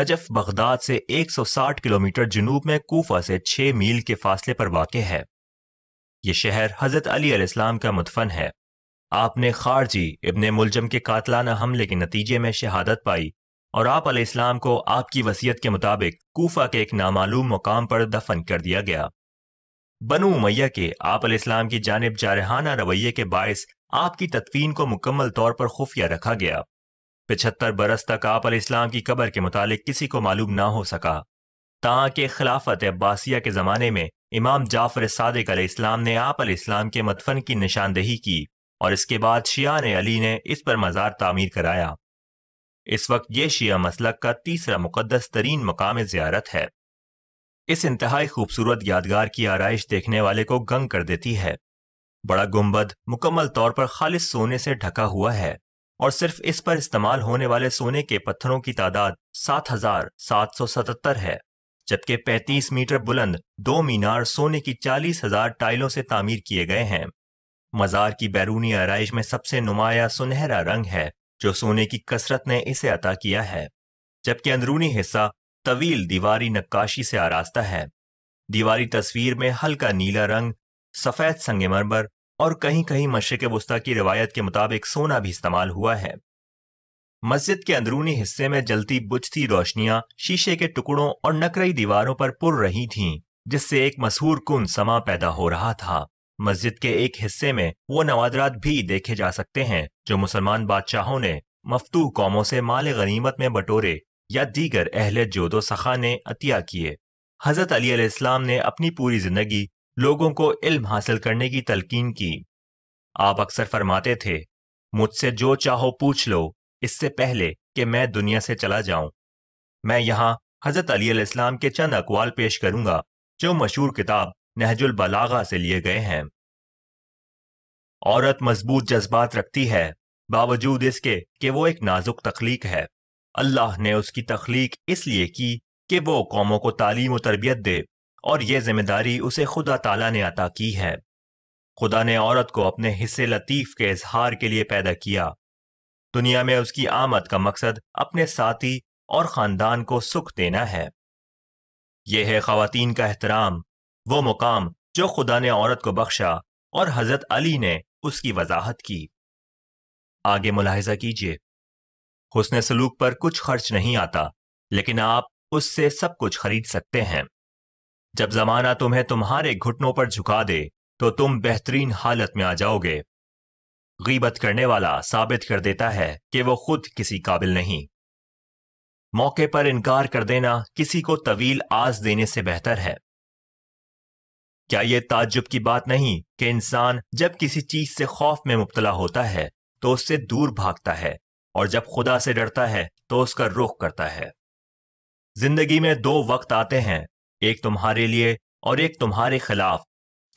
Najaf Baghdad से 160 kilometre जनूब में कोफा से 6 मील के फासले पर वाक़ है ये शहर हज़रत अली अलैहिस्सलाम का मुदफन है आपने खारजी इबन मुलजम के कातलाना हमले के नतीजे में शहादत पाई और आप अलैहिस्सलाम को आपकी वसीयत के मुताबिक कोफा के एक नामालूम मुकाम पर दफन कर दिया गया बनु उमैया के आप अलैहिस्सलाम की जानब जारहाना रवैये के बायस आपकी तदफीन को मुकम्मल तौर पर खुफिया रखा गया पिछहत्तर बरस तक आप इस्लाम की कबर के मुतालिक किसी को मालूम ना हो सका ताँ के खिलाफत अब्बासिया के ज़माने में इमाम जाफर सदक इस्लाम ने आप इस्लाम के मतफन की निशानदेही की और इसके बाद शिया ने अली ने इस पर मज़ार तामीर कराया इस वक्त ये शिया मसलक का तीसरा मुकदस तरीन मकाम ज़्यारत है इस इंतहाई खूबसूरत यादगार की आरइश देखने वाले को गंग कर देती है बड़ा गुम्बद मुकम्मल तौर पर खालिश सोने से ढका हुआ है और सिर्फ इस पर इस्तेमाल होने वाले सोने के पत्थरों की तादाद 7,777 है जबकि 35 मीटर बुलंद दो मीनार सोने की 40,000 टाइलों से तामीर किए गए हैं मजार की बैरूनी आरइश में सबसे नुमाया सुनहरा रंग है जो सोने की कसरत ने इसे अता किया है जबकि अंदरूनी हिस्सा तवील दीवारी नक्काशी से आरास्ता है दीवारी तस्वीर में हल्का नीला रंग सफेद संगमरमर और कहीं कहीं मशरक वस्ती की रिवायत के मुताबिक सोना भी इस्तेमाल हुआ है मस्जिद के अंदरूनी हिस्से में जलती बुझती रोशनियां शीशे के टुकड़ों और नकरई दीवारों पर पुर रही थीं, जिससे एक मशहूर कुन समा पैदा हो रहा था मस्जिद के एक हिस्से में वो नवादरात भी देखे जा सकते हैं जो मुसलमान बादशाहों ने मफतू कौमों से माल गनीमत में बटोरे या दीगर अहल जोदो सखा ने अतिया किए हजरत अली इस्लाम ने अपनी पूरी जिंदगी लोगों को इल्म हासिल करने की तलकीन की आप अक्सर फरमाते थे मुझसे जो चाहो पूछ लो इससे पहले कि मैं दुनिया से चला जाऊं मैं यहाँ हजरत अली इस्लाम के चंद अकवाल पेश करूंगा जो मशहूर किताब नहजुल बलागा से लिए गए हैं औरत मजबूत जज्बात रखती है बावजूद इसके कि वो एक नाजुक तख्लीक है अल्लाह ने उसकी तख्लीक इसलिए की कि वो कौमों को तालीम व तरबियत दे और ये जिम्मेदारी उसे खुदा ताला ने अता की है खुदा ने औरत को अपने हिस्से लतीफ़ के इजहार के लिए पैदा किया दुनिया में उसकी आमद का मकसद अपने साथी और ख़ानदान को सुख देना है यह है खातन का एहतराम वो मुकाम जो खुदा ने औरत को बख्शा और हज़रत अली ने उसकी वजाहत की आगे मुलाहजा कीजिए हुसन सलूक पर कुछ खर्च नहीं आता लेकिन आप उससे सब कुछ खरीद सकते हैं जब जमाना तुम्हें तुम्हारे घुटनों पर झुका दे तो तुम बेहतरीन हालत में आ जाओगे गीबत करने वाला साबित कर देता है कि वो खुद किसी काबिल नहीं मौके पर इनकार कर देना किसी को तवील आस देने से बेहतर है क्या यह ताज्जुब की बात नहीं कि इंसान जब किसी चीज से खौफ में मुबतला होता है तो उससे दूर भागता है और जब खुदा से डरता है तो उसका रुख करता है जिंदगी में दो वक्त आते हैं एक तुम्हारे लिए और एक तुम्हारे खिलाफ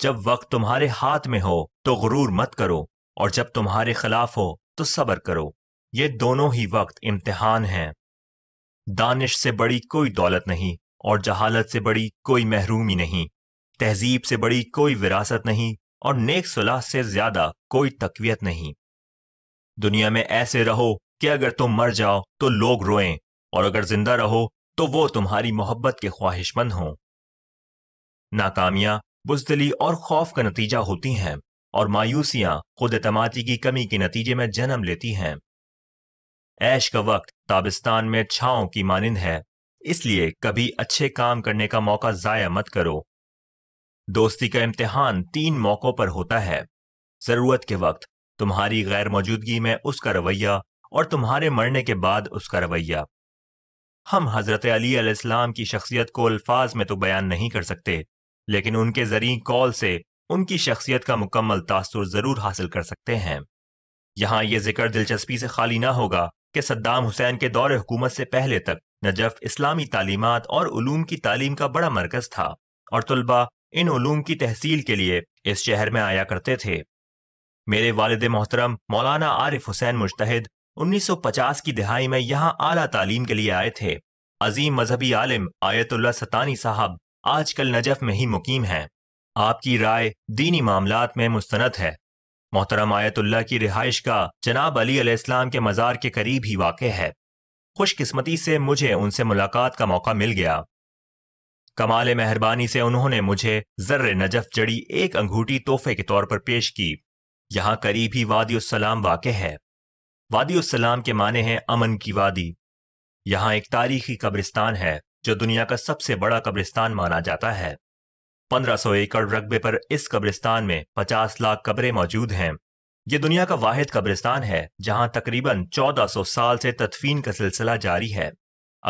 जब वक्त तुम्हारे हाथ में हो तो गुरूर मत करो और जब तुम्हारे खिलाफ हो तो सब्र करो ये दोनों ही वक्त इम्तिहान हैं दानिश से बड़ी कोई दौलत नहीं और जहालत से बड़ी कोई महरूमी नहीं तहजीब से बड़ी कोई विरासत नहीं और नेक सुलह से ज्यादा कोई तकवियत नहीं दुनिया में ऐसे रहो कि अगर तुम मर जाओ तो लोग रोएं और अगर जिंदा रहो तो वो तुम्हारी मोहब्बत के ख्वाहिशमंद हों नाकामियां बुजदली और खौफ का नतीजा होती हैं और मायूसियां खुद एतमादी की कमी के नतीजे में जन्म लेती हैं ऐश का वक्त ताबिस्तान में छाओं की मानंद है इसलिए कभी अच्छे काम करने का मौका ज़ाया मत करो दोस्ती का इम्तिहान तीन मौक़ों पर होता है ज़रूरत के वक्त तुम्हारी गैर मौजूदगी में उसका रवैया और तुम्हारे मरने के बाद उसका रवैया हम हज़रत अली अलीस्म की शख्सियत को अल्फाज में तो बयान नहीं कर सकते लेकिन उनके जरिए कॉल से उनकी शख्सियत का मुकम्मल तासुर ज़रूर हासिल कर सकते हैं यहाँ ये जिक्र दिलचस्पी से खाली ना होगा कि सद्दाम हुसैन के दौर हुकूमत से पहले तक नजफ इस्लामी तालीमत और ूम की तालीम का बड़ा मरकज था और तलबा इन ूम की तहसील के लिए इस शहर में आया करते थे मेरे वालद मोहतरम मौलाना आरिफ हुसैन मुश्तहद 1950 की दिहाई में यहाँ आला तालीम के लिए आए थे अजीम मजहबी आलिम आयतुल्ला सतानी साहब आजकल नजफ में ही मुकीम हैं आपकी राय दीनी मामला में मुस्त है मोहतरम आयतुल्ला की रिहाइश का जनाब अली अलीस्म के मज़ार के करीब ही वाक़ है खुशकस्मती से मुझे उनसे मुलाकात का मौका मिल गया कमाल मेहरबानी से उन्होंने मुझे जर्र नजफ जड़ी एक अंगूठी तोहफे के तौर पर पेश की यहाँ करीब ही वादी सलाम वाक़ है वादी सलाम के माने हैं अमन की वादी यहाँ एक तारीखी कब्रिस्तान है जो दुनिया का सबसे बड़ा कब्रिस्तान माना जाता है 1500 एकड़ रकबे पर इस कब्रिस्तान में 50 लाख कब्रें मौजूद हैं ये दुनिया का वाहिद कब्रिस्तान है जहां तकरीबन 1400 साल से तदफीन का सिलसिला जारी है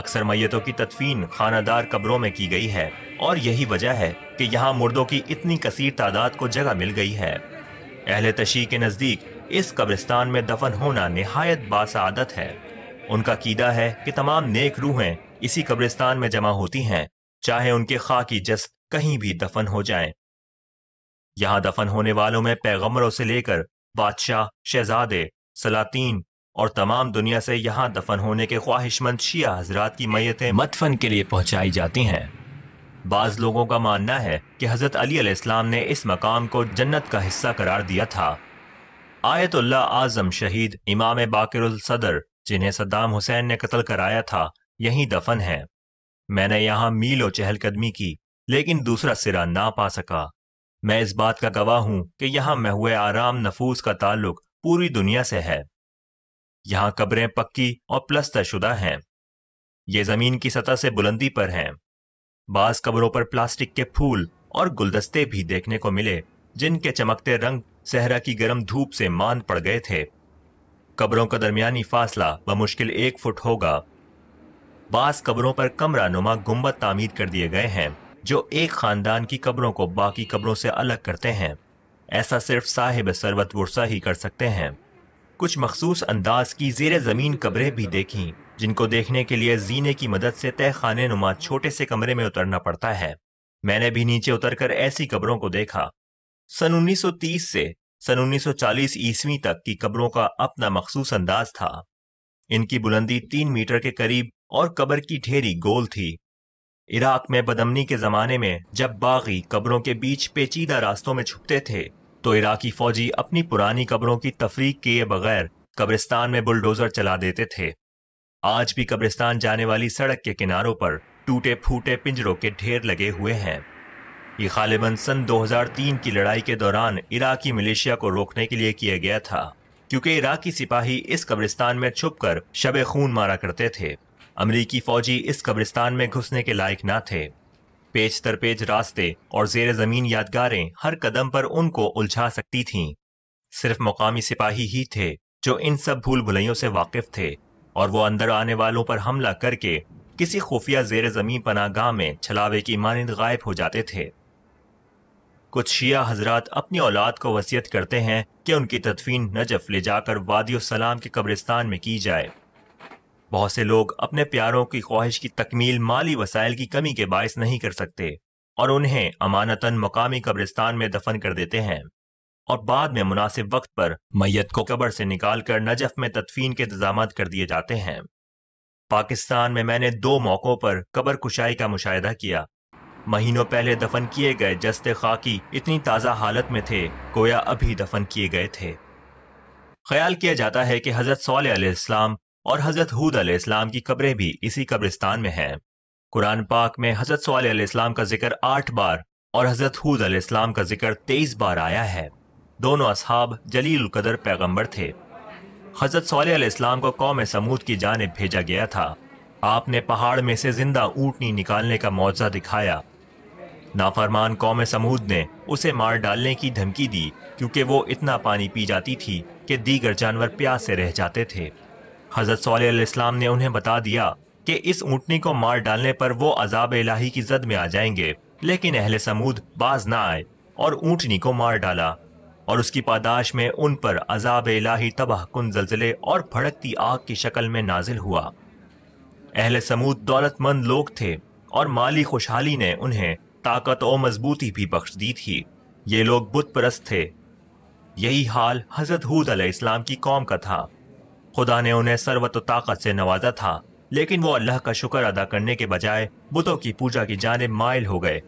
अक्सर मैतों की तदफीन खानादार कब्रों में की गई है और यही वजह है कि यहाँ मुर्दों की इतनी कसीर तादाद को जगह मिल गई है अहल तशी के नज़दीक इस कब्रिस्तान में दफन होना नहायत बासादत है उनका कीदा है कि तमाम नेक रूहें इसी कब्रिस्तान में जमा होती हैं चाहे उनके खाकी जस कहीं भी दफन हो जाएं। यहाँ दफन होने वालों में पैगम्बरों से लेकर बादशाह शहजादे सलातीन और तमाम दुनिया से यहाँ दफन होने के ख्वाहिशमंद शिया हजरात की मैतें मतफन के लिए पहुँचाई जाती हैं बाज लोगों का मानना है कि हज़रत अली इस्लाम ने इस मकाम को जन्नत का हिस्सा करार दिया था आयतुल्ला आजम शहीद इमाम बाकिरुल सदर जिन्हें सद्दाम हुसैन ने कत्ल कराया था यहीं दफन है मैंने यहाँ और चहलकदमी की लेकिन दूसरा सिरा ना पा सका मैं इस बात का गवाह हूं कि यहाँ हुए आराम नफूस का ताल्लुक पूरी दुनिया से है यहाँ कब्रें पक्की और प्लस्तरशुदा हैं ये जमीन की सतह से बुलंदी पर हैं बास कब्रों पर प्लास्टिक के फूल और गुलदस्ते भी देखने को मिले जिनके चमकते रंग सहरा की गर्म धूप से मान पड़ गए थे कब्रों का दरमियानी फासला बमुश्किल एक फुट होगा बास कब्रों पर कमरा नुमा गुम्बद तामीर कर दिए गए हैं जो एक खानदान की कब्रों को बाकी कब्रों से अलग करते हैं ऐसा सिर्फ साहिब सरवत वर्षा ही कर सकते हैं कुछ मखसूस अंदाज की जेर ज़मीन कब्रें भी देखी जिनको देखने के लिए जीने की मदद से तय खाने नुमा छोटे से कमरे में उतरना पड़ता है मैंने भी नीचे उतरकर ऐसी कब्रों को देखा सन 1930 से सन 1940 ईस्वी तक की कब्रों का अपना मखसूस अंदाज था इनकी बुलंदी तीन मीटर के करीब और कब्र की ढेरी गोल थी इराक में बदमनी के जमाने में जब बागी कब्रों के बीच पेचीदा रास्तों में छुपते थे तो इराकी फौजी अपनी पुरानी कब्रों की तफरीक किए बगैर कब्रिस्तान में बुलडोजर चला देते थे आज भी कब्रिस्तान जाने वाली सड़क के किनारों पर टूटे फूटे पिंजरों के ढेर लगे हुए हैं ये गालिबा सन 2003 की लड़ाई के दौरान इराकी मलेशिया को रोकने के लिए किया गया था क्योंकि इराकी सिपाही इस कब्रिस्तान में छुप कर शब खून मारा करते थे अमरीकी फौजी इस कब्रिस्तान में घुसने के लायक ना थे पेज तर पेज रास्ते और जेर ज़मीन यादगारें हर कदम पर उनको उलझा सकती थीं सिर्फ मुकामी सिपाही ही थे जो इन सब भूल भुलैयों से वाकिफ थे और वो अंदर आने वालों पर हमला करके किसी खुफिया जेर ज़मीन पनागाह में छलावे की मानंद गायब हो जाते थे कुछ शिया हजरात अपनी औलाद को वसीयत करते हैं कि उनकी तदफीन नजफ ले जाकर वादी सलाम के कब्रिस्तान में की जाए बहुत से लोग अपने प्यारों की ख्वाहिश की तकमील माली वसाइल की कमी के बायस नहीं कर सकते और उन्हें अमानतन मकामी कब्रिस्तान में दफन कर देते हैं और बाद में मुनासिब वक्त पर मैय को कब्र से निकाल कर नजफ में तदफीन के इंतजाम कर दिए जाते हैं पाकिस्तान में मैंने दो मौक़ों पर कब्र कुशाई का मुशाह किया महीनों पहले दफन किए गए जस्ते खाकी इतनी ताज़ा हालत में थे गोया अभी दफन किए गए थे ख्याल किया जाता है कि हज़रत सौलम और हज़रत हूद अलैहिस्सलाम की कब्रें भी इसी कब्रिस्तान में हैं कुरान पाक में हज़रत सौलम का जिक्र आठ बार और हज़रत हूद अलैहिस्सलाम का जिक्र तेईस बार आया है दोनों असहाब जलील कदर पैगम्बर थे हज़रत सौलम को कौम समूद की जानब भेजा गया था आपने पहाड़ में से जिंदा ऊँटनी निकालने का मुआवजा दिखाया नाफरमान कौम समूद ने उसे मार डालने की धमकी दी क्योंकि वो इतना पानी पी जाती थी कि दीगर जानवर प्यास से रह जाते थे हज़रत सल्लाम ने उन्हें बता दिया कि इस ऊँटनी को मार डालने पर वो अजाब इलाही की जद में आ जाएंगे लेकिन अहल समूद बाज ना आए और ऊँटनी को मार डाला और उसकी पादाश में उन पर अजाब इलाही तबाह कन जल्जले और भड़कती आग की शक्ल में नाजिल हुआ अहल समूद दौलतमंद लोग थे और माली खुशहाली ने उन्हें ताकत और मजबूती भी बख्श दी थी ये लोग बुत परस्त थे यही हाल हजरत हूद इस्लाम की कौम का था खुदा ने उन्हें सरवत ताकत से नवाजा था लेकिन वो अल्लाह का शुक्र अदा करने के बजाय बुतों की पूजा की जाने मायल हो गए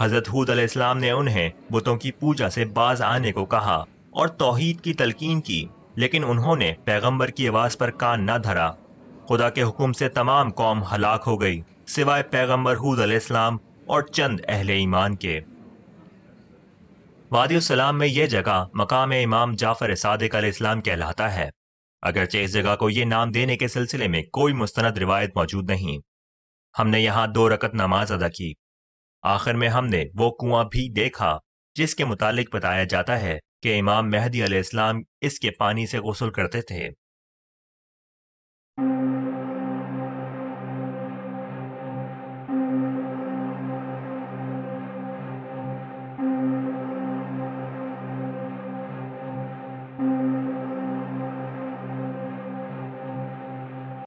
हजरत हूद इस्लाम ने उन्हें बुतों की पूजा से बाज आने को कहा और तोहहीद की तलकीन की लेकिन उन्होंने पैगम्बर की आवाज़ पर कान न धरा खुदा के हुक्म से तमाम कौम हलाक हो गई सिवाय पैगम्बर हूद अलैहिस्सलाम और चंद अहले ईमान के वादी सलाम में यह जगह मकाम इमाम जाफ़र सादिक इस्लाम कहलाता है अगरचे इस जगह को यह नाम देने के सिलसिले में कोई मुस्ंद रिवायत मौजूद नहीं हमने यहाँ दो रकत नमाज अदा की आखिर में हमने वो कुआं भी देखा जिसके मुतालिक बताया जाता है कि इमाम मेहदी आलाम इसके पानी से गसल करते थे